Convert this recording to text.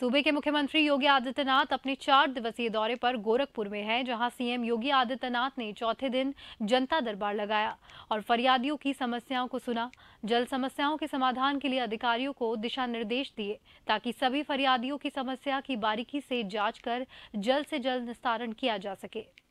सूबे के मुख्यमंत्री योगी आदित्यनाथ अपने चार दिवसीय दौरे पर गोरखपुर में हैं जहां सीएम योगी आदित्यनाथ ने चौथे दिन जनता दरबार लगाया और फरियादियों की समस्याओं को सुना जल समस्याओं के समाधान के लिए अधिकारियों को दिशा निर्देश दिए ताकि सभी फरियादियों की समस्या की बारीकी से जांच कर जल्द से जल्द निस्तारण किया जा सके